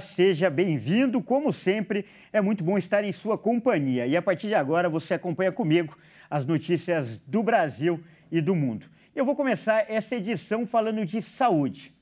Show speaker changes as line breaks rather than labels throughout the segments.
seja bem-vindo. Como sempre, é muito bom estar em sua companhia. E a partir de agora, você acompanha comigo as notícias do Brasil e do mundo. Eu vou começar essa edição falando de saúde.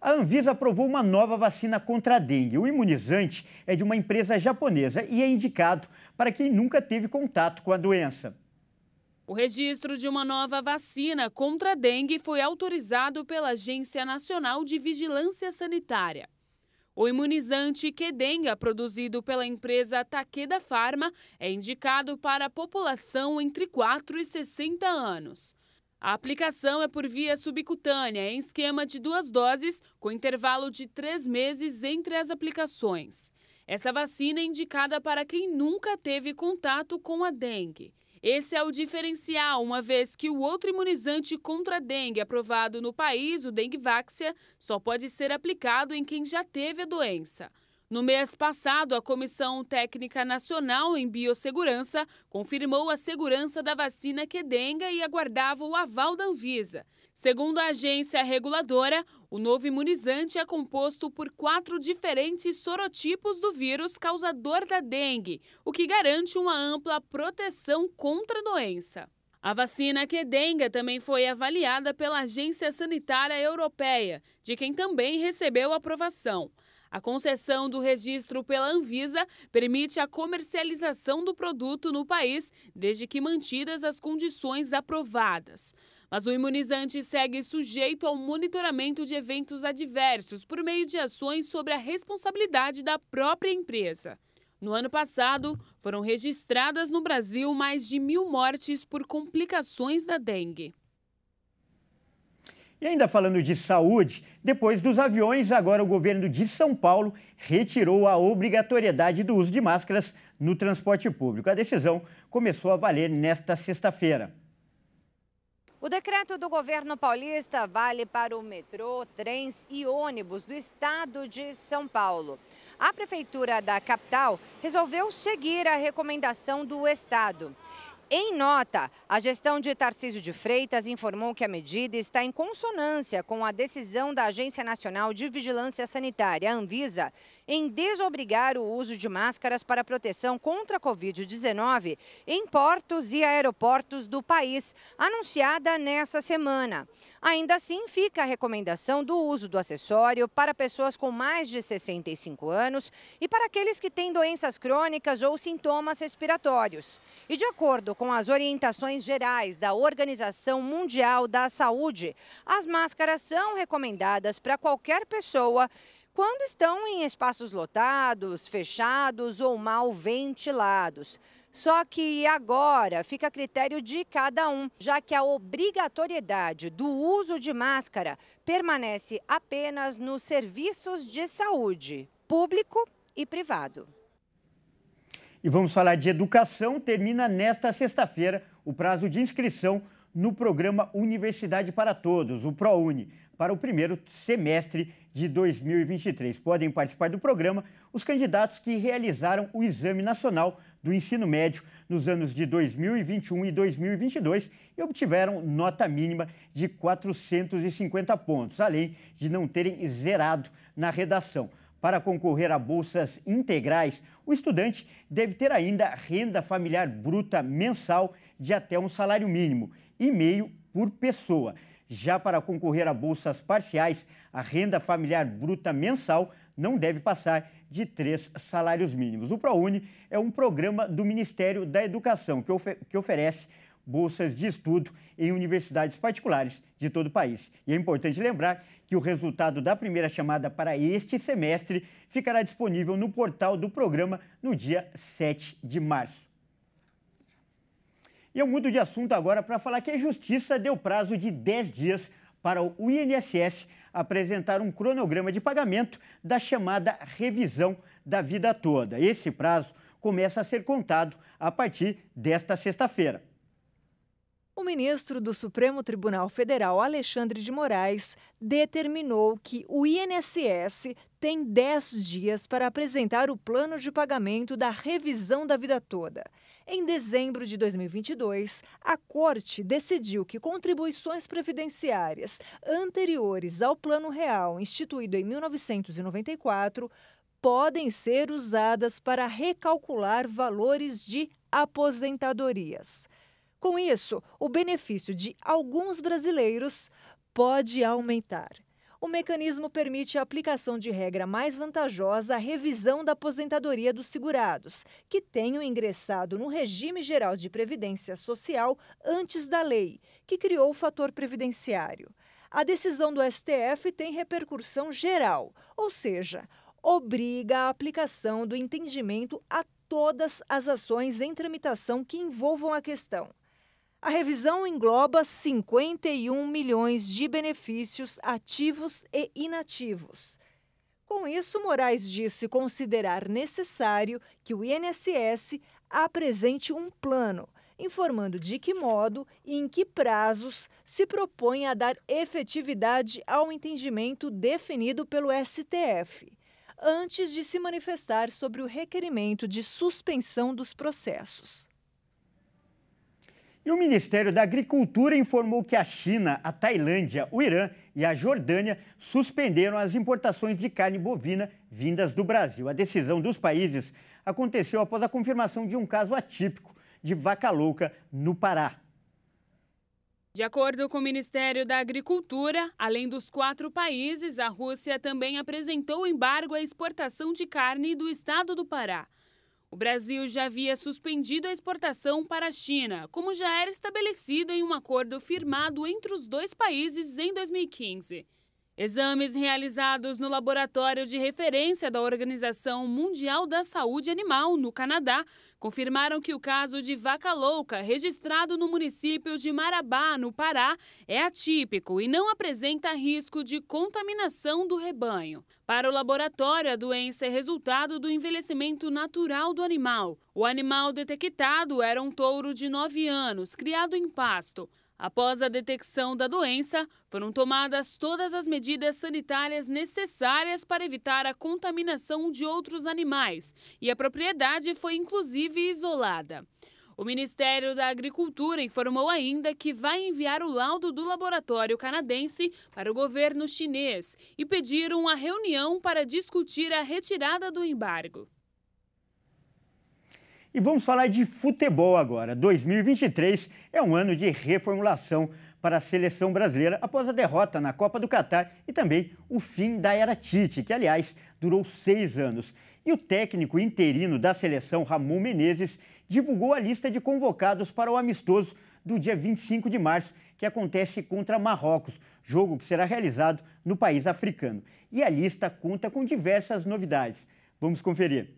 A Anvisa aprovou uma nova vacina contra a dengue. O imunizante é de uma empresa japonesa e é indicado para quem nunca teve contato com a doença.
O registro de uma nova vacina contra a dengue foi autorizado pela Agência Nacional de Vigilância Sanitária. O imunizante Quedenga, produzido pela empresa Takeda Pharma, é indicado para a população entre 4 e 60 anos. A aplicação é por via subcutânea, em esquema de duas doses, com intervalo de três meses entre as aplicações. Essa vacina é indicada para quem nunca teve contato com a dengue. Esse é o diferencial, uma vez que o outro imunizante contra a dengue aprovado no país, o Dengvaxia, só pode ser aplicado em quem já teve a doença. No mês passado, a Comissão Técnica Nacional em Biossegurança confirmou a segurança da vacina Quedenga e aguardava o aval da Anvisa. Segundo a agência reguladora, o novo imunizante é composto por quatro diferentes sorotipos do vírus causador da dengue, o que garante uma ampla proteção contra a doença. A vacina Quedenga é também foi avaliada pela Agência Sanitária Europeia, de quem também recebeu aprovação. A concessão do registro pela Anvisa permite a comercialização do produto no país, desde que mantidas as condições aprovadas. Mas o imunizante segue sujeito ao monitoramento de eventos adversos por meio de ações sobre a responsabilidade da própria empresa. No ano passado, foram registradas no Brasil mais de mil mortes por complicações da dengue.
E ainda falando de saúde, depois dos aviões, agora o governo de São Paulo retirou a obrigatoriedade do uso de máscaras no transporte público. A decisão começou a valer nesta sexta-feira.
O decreto do governo paulista vale para o metrô, trens e ônibus do estado de São Paulo. A prefeitura da capital resolveu seguir a recomendação do estado em nota, a gestão de Tarcísio de Freitas informou que a medida está em consonância com a decisão da Agência Nacional de Vigilância Sanitária, Anvisa, em desobrigar o uso de máscaras para proteção contra a Covid-19 em portos e aeroportos do país, anunciada nesta semana. Ainda assim, fica a recomendação do uso do acessório para pessoas com mais de 65 anos e para aqueles que têm doenças crônicas ou sintomas respiratórios. E de acordo com as orientações gerais da Organização Mundial da Saúde, as máscaras são recomendadas para qualquer pessoa quando estão em espaços lotados, fechados ou mal ventilados. Só que agora fica a critério de cada um, já que a obrigatoriedade do uso de máscara permanece apenas nos serviços de saúde, público e privado.
E vamos falar de educação. Termina nesta sexta-feira o prazo de inscrição no programa Universidade para Todos, o ProUni, para o primeiro semestre de 2023. Podem participar do programa os candidatos que realizaram o Exame Nacional do Ensino Médio nos anos de 2021 e 2022 e obtiveram nota mínima de 450 pontos, além de não terem zerado na redação. Para concorrer a bolsas integrais, o estudante deve ter ainda renda familiar bruta mensal de até um salário mínimo e meio por pessoa. Já para concorrer a bolsas parciais, a renda familiar bruta mensal não deve passar de três salários mínimos. O ProUni é um programa do Ministério da Educação que, que oferece bolsas de estudo em universidades particulares de todo o país. E é importante lembrar que o resultado da primeira chamada para este semestre ficará disponível no portal do programa no dia 7 de março. E eu mudo de assunto agora para falar que a Justiça deu prazo de 10 dias para o INSS apresentar um cronograma de pagamento da chamada revisão da vida toda. Esse prazo começa a ser contado a partir desta sexta-feira.
O ministro do Supremo Tribunal Federal, Alexandre de Moraes, determinou que o INSS tem 10 dias para apresentar o plano de pagamento da revisão da vida toda. Em dezembro de 2022, a Corte decidiu que contribuições previdenciárias anteriores ao Plano Real, instituído em 1994, podem ser usadas para recalcular valores de aposentadorias. Com isso, o benefício de alguns brasileiros pode aumentar. O mecanismo permite a aplicação de regra mais vantajosa à revisão da aposentadoria dos segurados, que tenham ingressado no regime geral de previdência social antes da lei, que criou o fator previdenciário. A decisão do STF tem repercussão geral, ou seja, obriga a aplicação do entendimento a todas as ações em tramitação que envolvam a questão. A revisão engloba 51 milhões de benefícios ativos e inativos. Com isso, Moraes disse considerar necessário que o INSS apresente um plano, informando de que modo e em que prazos se propõe a dar efetividade ao entendimento definido pelo STF, antes de se manifestar sobre o requerimento de suspensão dos processos.
E o Ministério da Agricultura informou que a China, a Tailândia, o Irã e a Jordânia suspenderam as importações de carne bovina vindas do Brasil. A decisão dos países aconteceu após a confirmação de um caso atípico de vaca louca no Pará.
De acordo com o Ministério da Agricultura, além dos quatro países, a Rússia também apresentou embargo à exportação de carne do estado do Pará. O Brasil já havia suspendido a exportação para a China, como já era estabelecido em um acordo firmado entre os dois países em 2015. Exames realizados no laboratório de referência da Organização Mundial da Saúde Animal, no Canadá, confirmaram que o caso de vaca louca registrado no município de Marabá, no Pará, é atípico e não apresenta risco de contaminação do rebanho. Para o laboratório, a doença é resultado do envelhecimento natural do animal. O animal detectado era um touro de 9 anos, criado em pasto. Após a detecção da doença, foram tomadas todas as medidas sanitárias necessárias para evitar a contaminação de outros animais e a propriedade foi inclusive isolada. O Ministério da Agricultura informou ainda que vai enviar o laudo do laboratório canadense para o governo chinês e pediram a reunião para discutir a retirada do embargo.
E vamos falar de futebol agora. 2023 é um ano de reformulação para a seleção brasileira após a derrota na Copa do Catar e também o fim da era Tite, que aliás durou seis anos. E o técnico interino da seleção, Ramon Menezes, divulgou a lista de convocados para o amistoso do dia 25 de março, que acontece contra Marrocos, jogo que será realizado no país africano. E a lista conta com diversas novidades. Vamos conferir.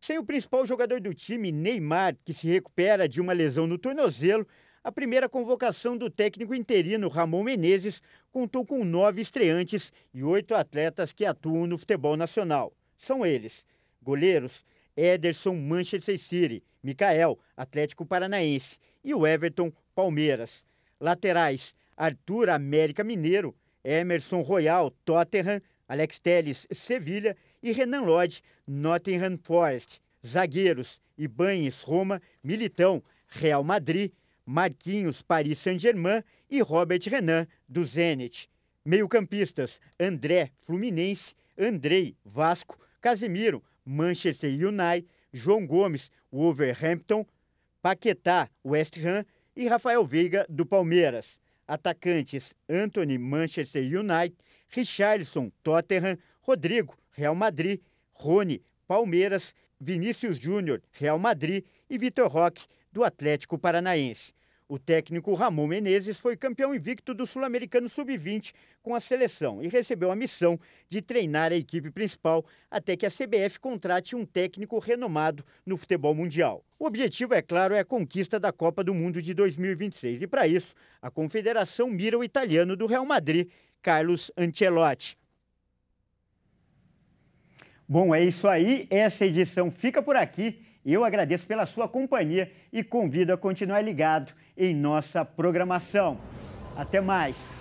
Sem o principal jogador do time, Neymar, que se recupera de uma lesão no tornozelo, a primeira convocação do técnico interino Ramon Menezes contou com nove estreantes e oito atletas que atuam no futebol nacional. São eles: goleiros Ederson Manchester City, Mikael Atlético Paranaense e o Everton Palmeiras. Laterais: Arthur América Mineiro, Emerson Royal Tottenham, Alex Teles Sevilha e Renan Lodge, Nottingham Forest. Zagueiros, Ibanes, Roma, Militão, Real Madrid, Marquinhos, Paris Saint-Germain e Robert Renan, do Zenit. Meio-campistas, André, Fluminense, Andrei, Vasco, Casemiro, Manchester United, João Gomes, Wolverhampton, Paquetá, West Ham e Rafael Veiga, do Palmeiras. Atacantes, Anthony, Manchester United, Richarlison, Tottenham, Rodrigo, Real Madrid, Rony, Palmeiras, Vinícius Júnior, Real Madrid e Vitor Roque, do Atlético Paranaense. O técnico Ramon Menezes foi campeão invicto do Sul-Americano Sub-20 com a seleção e recebeu a missão de treinar a equipe principal até que a CBF contrate um técnico renomado no futebol mundial. O objetivo, é claro, é a conquista da Copa do Mundo de 2026 e, para isso, a Confederação mira o italiano do Real Madrid, Carlos Ancelotti. Bom, é isso aí. Essa edição fica por aqui. Eu agradeço pela sua companhia e convido a continuar ligado em nossa programação. Até mais!